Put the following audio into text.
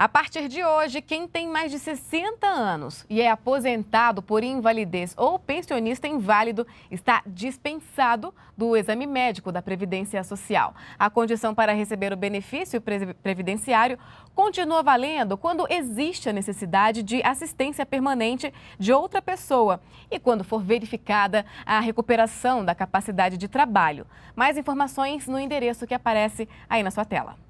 A partir de hoje, quem tem mais de 60 anos e é aposentado por invalidez ou pensionista inválido está dispensado do exame médico da Previdência Social. A condição para receber o benefício previdenciário continua valendo quando existe a necessidade de assistência permanente de outra pessoa e quando for verificada a recuperação da capacidade de trabalho. Mais informações no endereço que aparece aí na sua tela.